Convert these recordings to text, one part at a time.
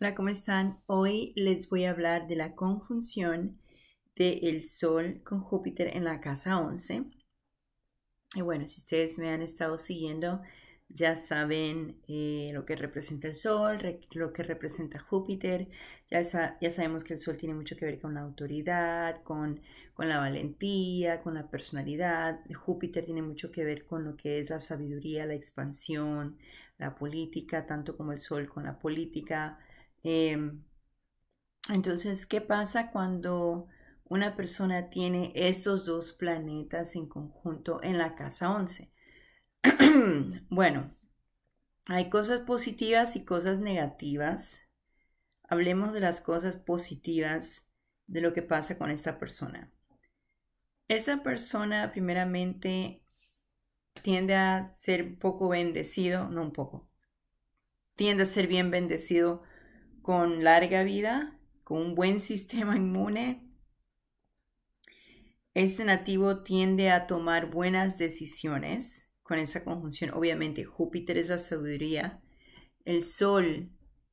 Hola, ¿cómo están? Hoy les voy a hablar de la conjunción del Sol con Júpiter en la casa 11. Y bueno, si ustedes me han estado siguiendo, ya saben eh, lo que representa el Sol, lo que representa Júpiter. Ya, sabemos que el Sol tiene mucho que ver con la autoridad, con la valentía, con la personalidad. Júpiter tiene mucho que ver con lo que es la sabiduría, la expansión, la política, tanto como el Sol con la política Em, entonces, ¿qué pasa cuando una persona tiene estos dos planetas en conjunto en la casa 11? bueno, hay cosas positivas y cosas negativas. Hablemos de las cosas positivas de lo que pasa con esta persona. Esta persona primeramente tiende a ser un poco bendecido, no un poco, tiende a ser bien bendecido con larga vida, con un buen sistema inmune. Este nativo tiende a tomar buenas decisiones con esa conjunción. Obviamente, Júpiter es la sabiduría, el Sol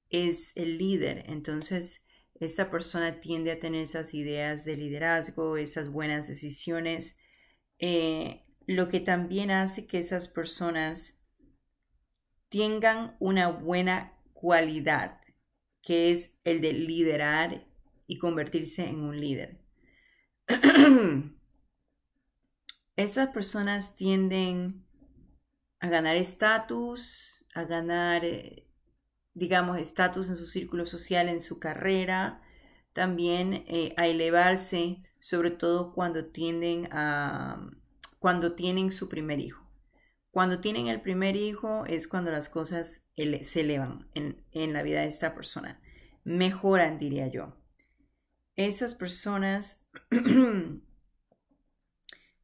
es el líder, entonces esta persona tiende a tener esas ideas de liderazgo, esas buenas decisiones, eh, lo que también hace que esas personas tengan una buena cualidad que es el de liderar y convertirse en un líder. Estas personas tienden a ganar estatus, a ganar, eh, digamos, estatus en su círculo social, en su carrera, también eh, a elevarse, sobre todo cuando tienden a, cuando tienen su primer hijo. Cuando tienen el primer hijo es cuando las cosas se elevan en, la vida de esta persona. Mejoran, diría yo. Esas personas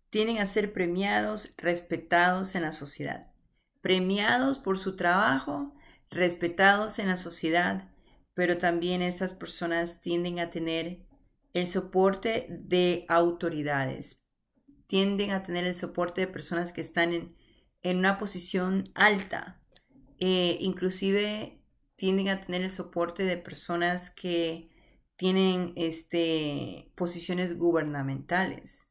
tienden a ser premiados, respetados en la sociedad. Premiados por su trabajo, respetados en la sociedad, pero también estas personas tienden a tener el soporte de autoridades, tienden a tener el soporte de personas que están en una posición alta, eh, inclusive tienden a tener el soporte de personas que tienen este, posiciones gubernamentales.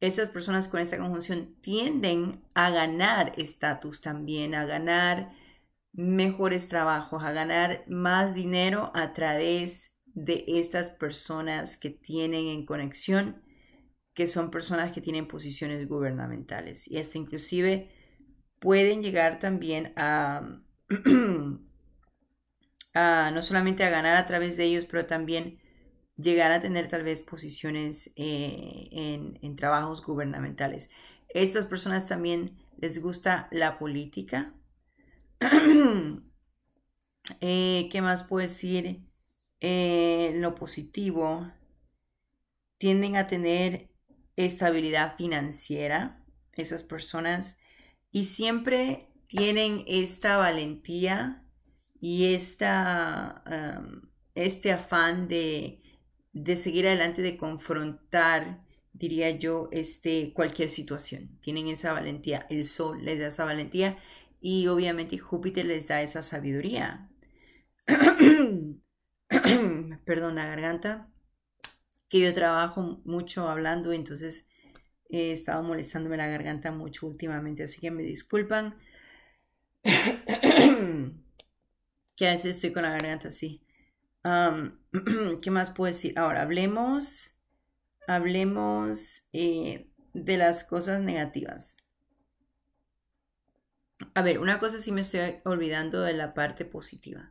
Esas personas con esta conjunción tienden a ganar estatus también, a ganar mejores trabajos, a ganar más dinero a través de estas personas que tienen en conexión, que son personas que tienen posiciones gubernamentales. Y hasta inclusive pueden llegar también a, no solamente a ganar a través de ellos, pero también llegar a tener tal vez posiciones eh, en, trabajos gubernamentales. Estas personas también les gusta la política. Eh, ¿Qué más puedo decir? Eh, lo positivo. Tienden a tener estabilidad financiera. Esas personas y siempre tienen esta valentía y este afán de, seguir adelante, de confrontar, diría yo, este, cualquier situación. Tienen esa valentía, el sol les da esa valentía y obviamente Júpiter les da esa sabiduría. perdona la garganta, que yo trabajo mucho hablando, entonces He estado molestándome la garganta mucho últimamente, así que me disculpan. que a veces estoy con la garganta así. ¿Qué más puedo decir? Ahora, hablemos, hablemos eh, de las cosas negativas. A ver, una cosa sí me estoy olvidando de la parte positiva.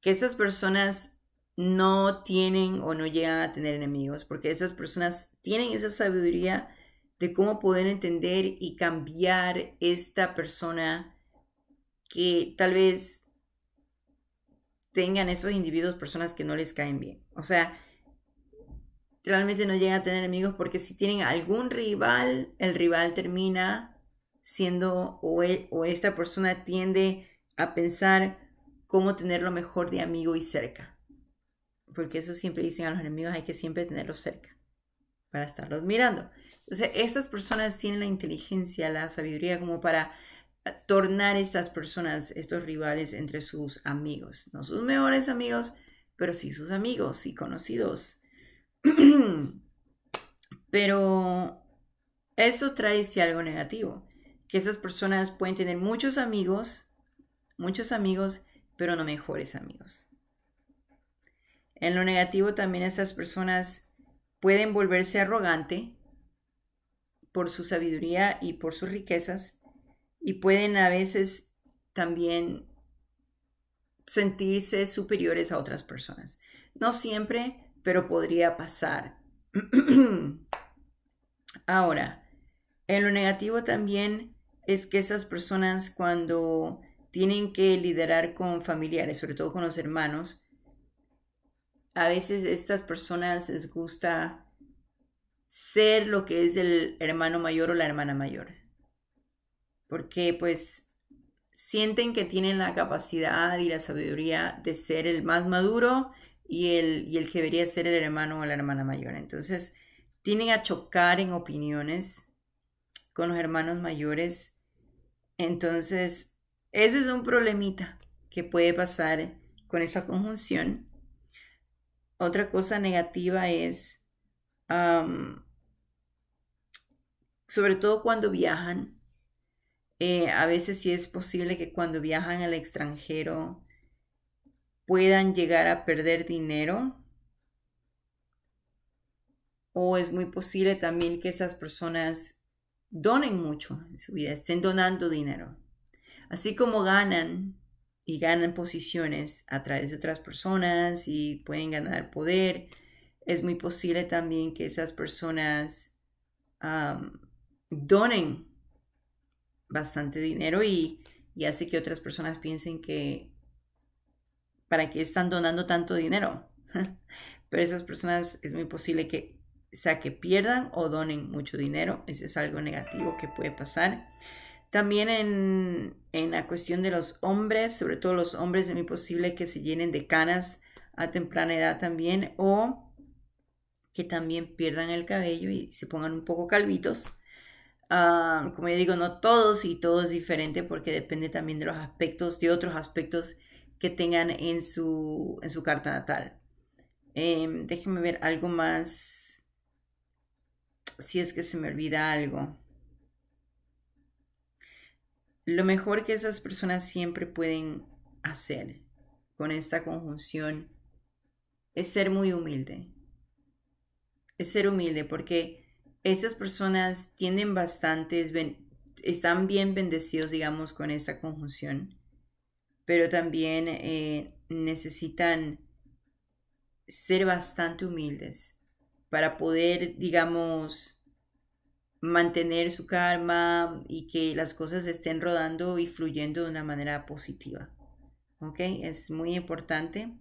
Que estas personas no tienen o no llegan a tener enemigos, porque esas personas tienen esa sabiduría de cómo poder entender y cambiar esta persona que tal vez tengan esos individuos, personas que no les caen bien. O sea, realmente no llegan a tener enemigos porque si tienen algún rival, el rival termina siendo o, e, o esta persona tiende a pensar cómo tenerlo mejor de amigo y cerca porque eso siempre dicen a los enemigos, hay que siempre tenerlos cerca para estarlos mirando. Entonces, estas personas tienen la inteligencia, la sabiduría como para eh, tornar estas personas, estos rivales entre sus amigos, no sus mejores amigos, pero sí sus amigos y conocidos. pero esto trae sí algo negativo, que esas personas pueden tener muchos amigos, muchos amigos, pero no mejores amigos. En lo negativo también esas personas pueden volverse arrogante por su sabiduría y por sus riquezas y pueden a veces también sentirse superiores a otras personas. No siempre, pero podría pasar. Ahora, en lo negativo también es que esas personas cuando tienen que liderar con familiares, sobre todo con los hermanos, a veces estas personas les gusta ser lo que es el hermano mayor o la hermana mayor. Porque pues sienten que tienen la capacidad y la sabiduría de ser el más maduro y el, el que debería ser el hermano o la hermana mayor. Entonces, tienen a chocar en opiniones con los hermanos mayores. Entonces, ese es un problemita que puede pasar con esta conjunción. Otra cosa negativa es, sobre todo cuando viajan, eh, a veces sí es posible que cuando viajan al extranjero puedan llegar a perder dinero. O es muy posible también que esas personas donen mucho en su vida, estén donando dinero. Así como ganan y ganan posiciones a través de otras personas y pueden ganar poder. Es muy posible también que esas personas donen bastante dinero y, y hace que otras personas piensen que para qué están donando tanto dinero. Pero esas personas es muy posible que sea que pierdan o donen mucho dinero. Eso es algo negativo que puede pasar. También en, la cuestión de los hombres, sobre todo los hombres, es muy posible que se llenen de canas a temprana edad también o que también pierdan el cabello y se pongan un poco calvitos. Ah, como yo digo, no todos y todo es diferente porque depende también de los aspectos, de otros aspectos que tengan en su, carta natal. Em, déjenme ver algo más, si es que se me olvida algo. Lo mejor que esas personas siempre pueden hacer con esta conjunción es ser muy humilde. Es ser humilde porque esas personas tienen bastantes, están bien bendecidos, digamos, con esta conjunción, pero también eh, necesitan ser bastante humildes para poder, digamos, mantener su calma y que las cosas estén rodando y fluyendo de una manera positiva. ¿Ok? Es muy importante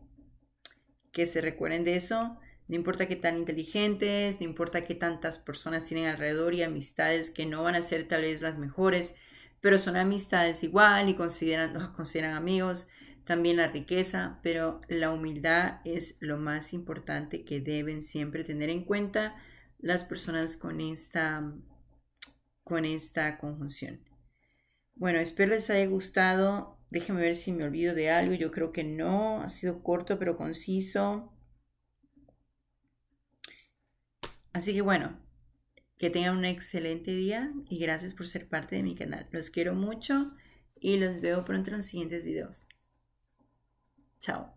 que se recuerden de eso. No importa qué tan inteligentes, no importa qué tantas personas tienen alrededor y amistades que no van a ser tal vez las mejores, pero son amistades igual y consideran, los consideran amigos. También la riqueza, pero la humildad es lo más importante que deben siempre tener en cuenta las personas con esta, con esta conjunción. Bueno, espero les haya gustado. Déjenme ver si me olvido de algo. Yo creo que no. Ha sido corto pero conciso. Así que bueno, que tengan un excelente día y gracias por ser parte de mi canal. Los quiero mucho y los veo pronto en los siguientes videos. Chao.